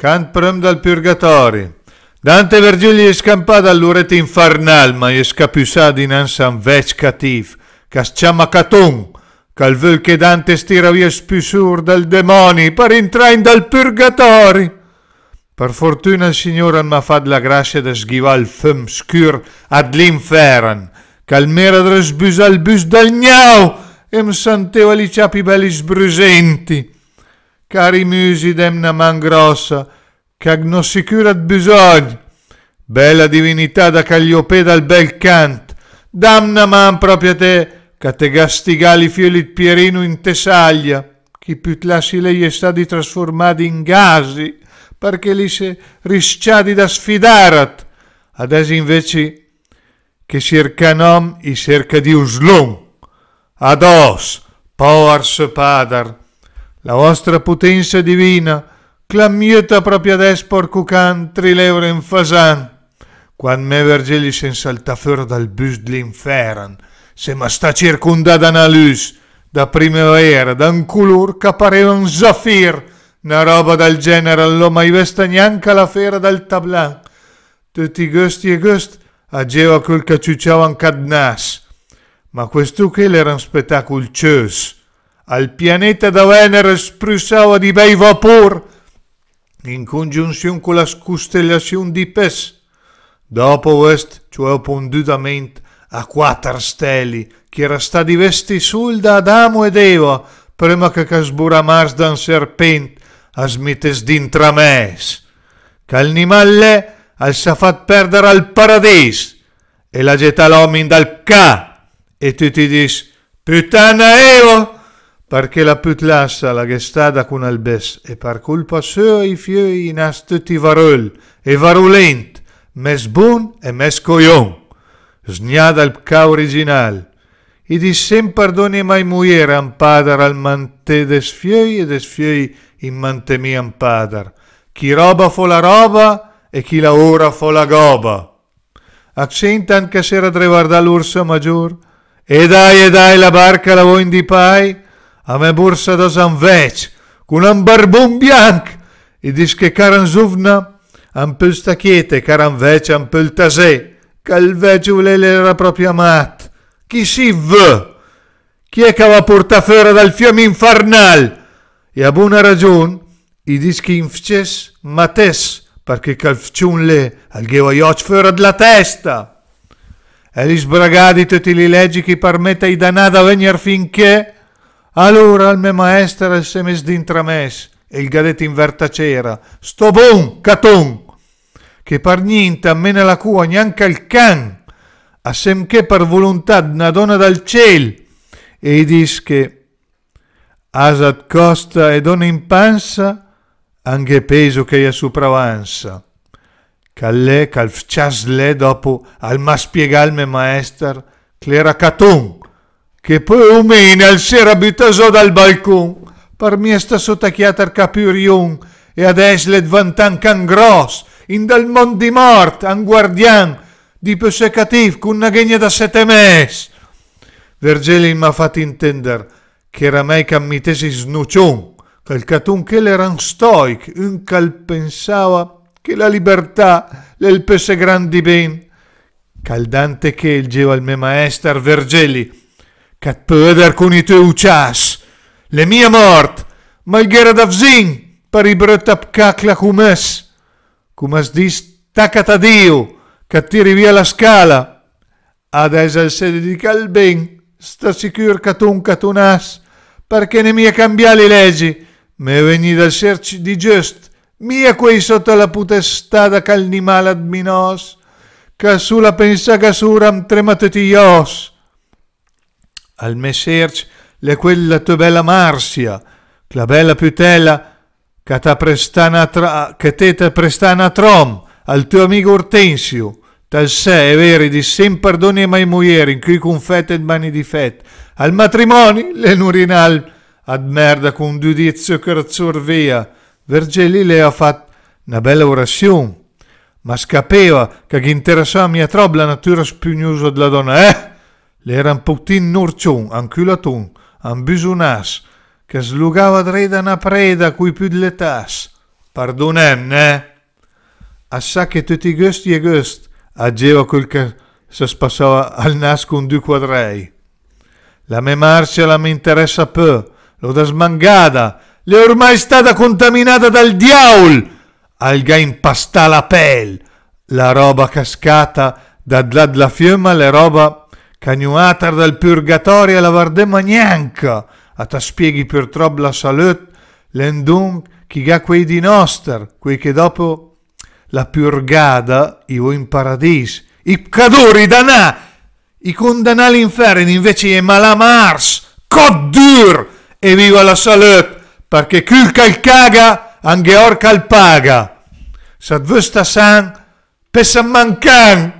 Can prem dal purgatori. Dante Vergilio scampà dall'urete infernal, ma gli scapusà dinanzi a un vec catif, casciama caton, cal vuol che Dante stira via spisur dal demoni per entrare in dal purgatori. Per fortuna il Signore mi ha fatto la grazia di sghivare il fem scur ad l'infern, calmera dresbusa il bus dal gnau e mi senteva gli ciapi belli sbrusenti cari musidem na man grossa, che agnossicurat bisogn. Bella divinità da Cagliopè dal bel cant, damna man proprio a te, che te gastigali fiolit Pierino in Tessaglia, chi più tlassi lei è stati trasformati in gasi, perché li se risciati da sfidarat. Adesso invece che cercanom i cerca di uslum. Ados, powers padar. La vostra potenza divina, clamieta propria despor cucan trileuren fasan, quam me vergeli sen saltafer dal bus dell'inferno, se ma sta circondata una luce, da primavera, da un culor che pareva un zafir, una roba dal genere l'ho mai vista neanche alla fera dal tablan. Tutti gusti e gusti ageva quel che ciucciava un cadnas, ma questo che era un spettacolo cioso, al pianeta da Venere spruzzava di bei vapor in congiunzione con la costellazione di Pes. Dopo quest, cioè pondutamente a quattro steli, che era sta di vesti sul da Adamo ed Eva, prima che casbura Mars da un serpente a smites d'intrames. Calnimalle al sa fat perdere al paradis e la getta l'uomin dal ca e tu ti dis puttana Eva perché la putlassa la gestada con Albes e par culpa sua i fioi in astuti varol e varulent, mes bon e mes coion. Sgnada il ca original. I dissem perdoni mai muier an al mante des fioi e des fioi in mante mi an Chi roba fo la roba e chi la ora fo la goba. Accenta anche sera trevardà l'ursa maggior. E dai, e dai, la barca la vuoi pai? a me borsa da zanvec, con un barbon bianc, e dis che caranzovna un pel stacchiete, caranvec un pel tasè, calvec era proprio amat. Chi si v? Chi è che va portafera dal fiamme infernal? E a buona ragione, i dischi infces mates, perché calfciunle al ghevaioc fera della testa. E li sbragadite ti li leggi chi permette i danada da venir finché allora il me maestro il semes d'intrames e il gadet in vertacera. Sto bon, caton! Che par niente a me la cua neanche il can, a semché per volontà d'una donna dal ciel. E dis che asad costa e donna in panza, anche peso che ia sopravanza. Callè, calfciasle dopo al ma spiegalme maester, clera caton, che poi omena al sera bitasò dal balcon, par mia sta sottachiata al capurion, e ad eslet vantan can gros, in dal mon di mort, an guardian, di pessecativ, con una ghegna da sette mes. Vergelin m'ha fatto intender che era mai cammitesi snucion, quel catun che l'eran stoic, un cal pensava che la libertà l'el pesse grandi ben. Caldante che il geo al me maestar Vergeli, Kat pöder kun i tu uças. Le mie mort. Ma gera davzin. per i brötap kakla cumes. Cumas dis tacata Dio, Kat tiri via la scala. Ades el sede di calbin. Sta sicur catun catunas. Perché ne mia cambiali leggi. Me veni dal serci di giust, Mia quei sotto la putestà da calnimal adminos. sulla pensa casuram trematetios al messerch le quella te bella Marsia, la bella putella che ti prestana, tra, che te prestana trom, al tuo amico Ortensio, tal sé è vero di sem perdoni e mai muieri, in cui confette e mani difetti, al matrimonio le nurinal, ad merda con giudizio che razzurvia, Vergeli le ha fatto una bella orazione, ma scapeva che gli interessava mia troppo la natura spugnosa della donna, eh? Le era un poutin norcion, un culaton, che slugava dreda una preda cui più de l'etas. Pardonem, eh? A sa che tutti gusti e gust, ageva quel che se spassava al nas con quadrei. La me marcia la mi interessa peu, l'ho da smangada, le ormai stata contaminata dal diavol, alga impasta la pel, la roba cascata, da la fiamma le roba cagnuatar dal purgatorio alla Vardè Magnanca, a ta spieghi per la salut, l'endung chi ga quei di noster, quei che dopo la purgada io in paradis, i cadori danà, i condanali inferni invece i malamars, coddur, e viva la salute, perché culca il caga, anche orca il paga. Sadvusta san, pesa mancan.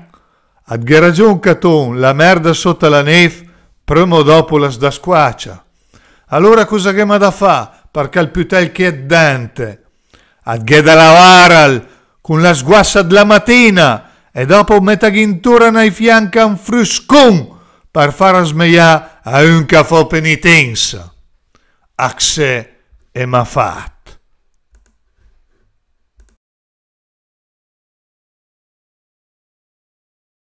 Ad Geragion Caton, la merda sotto la nef, prima o dopo la sdasquaccia. Allora cosa che m'ha da fa perché il calpiutel che è dente? Ad Ghedala Varal, con la sguassa della mattina, e dopo metta ghintura nei fianchi un fruscon per far smeià a un cafò penitenza. Axe e m'ha fatto.